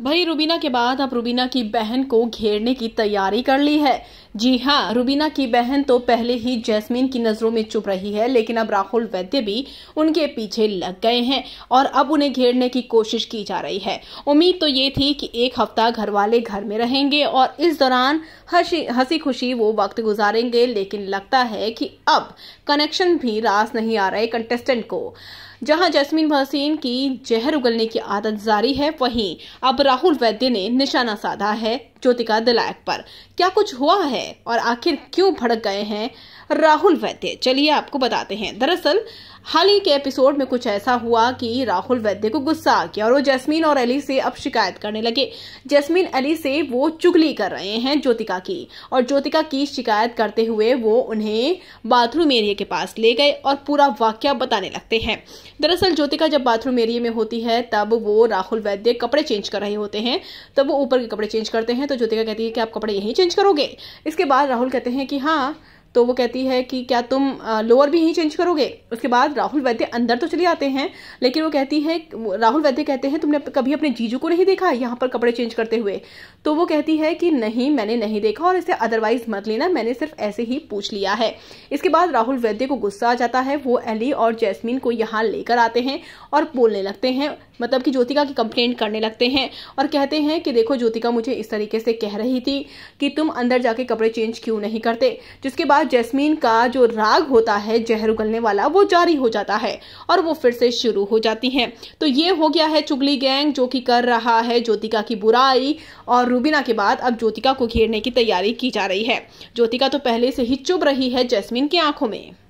भाई रुबीना के बाद अब रुबीना की बहन को घेरने की तैयारी कर ली है जी हाँ रुबीना की बहन तो पहले ही जैस्मीन की नजरों में चुप रही है लेकिन अब राहुल वैद्य भी उनके पीछे लग गए हैं और अब उन्हें घेरने की कोशिश की जा रही है उम्मीद तो ये थी कि एक हफ्ता घर वाले घर में रहेंगे और इस दौरान हंसी हंसी खुशी वो वक्त गुजारेंगे लेकिन लगता है कि अब कनेक्शन भी रास नहीं आ रहे कंटेस्टेंट को जहां जैस्मीन भसीन की जहर उगलने की आदत जारी है वहीं अब राहुल वैद्य ने निशाना साधा है ज्योतिका दिलायक पर क्या कुछ हुआ है और आखिर क्यों भड़क गए हैं राहुल वैद्य चलिए आपको बताते हैं दरअसल हाल ही के एपिसोड में कुछ ऐसा हुआ कि राहुल वैद्य को गुस्सा आ गया और वो जैस्मीन और अली से अब शिकायत करने लगे जैस्मीन अली से वो चुगली कर रहे हैं ज्योतिका की और ज्योतिका की शिकायत करते हुए वो उन्हें बाथरूम एरिया के पास ले गए और पूरा वाक्य बताने लगते हैं दरअसल ज्योतिका जब बाथरूम एरिया में होती है तब वो राहुल वैद्य कपड़े चेंज कर रहे होते हैं तब वो ऊपर के कपड़े चेंज करते हैं तो ज्योतिका कहती है कि आप कपड़े यहीं चेंज करोगे इसके बाद राहुल कहते हैं कि हाँ तो वो कहती है कि क्या तुम लोअर भी यहीं चेंज करोगे उसके बाद राहुल वैद्य अंदर तो चले आते हैं लेकिन वो कहती है राहुल वैद्य कहते हैं तुमने कभी अपने जीजू को नहीं देखा यहाँ पर कपड़े चेंज करते हुए तो वो कहती है कि नहीं मैंने नहीं देखा और इसे अदरवाइज मत लेना मैंने सिर्फ ऐसे ही पूछ लिया है इसके बाद राहुल वैद्य को गुस्सा आ जाता है वो एली और जैसमिन को यहाँ लेकर आते हैं और बोलने लगते हैं मतलब कि ज्योतिका की कंप्लेंट करने लगते हैं और कहते हैं कि देखो ज्योतिका मुझे इस तरीके से कह रही थी कि तुम अंदर जाके कपड़े चेंज क्यों नहीं करते जिसके बाद जैस्मीन का जो राग होता है जहर उगलने वाला वो जारी हो जाता है और वो फिर से शुरू हो जाती हैं तो ये हो गया है चुगली गैंग जो कि कर रहा है ज्योतिका की बुराई और रूबीना के बाद अब ज्योतिका को घेरने की तैयारी की जा रही है ज्योतिका तो पहले से ही चुभ रही है जैस्मीन की आंखों में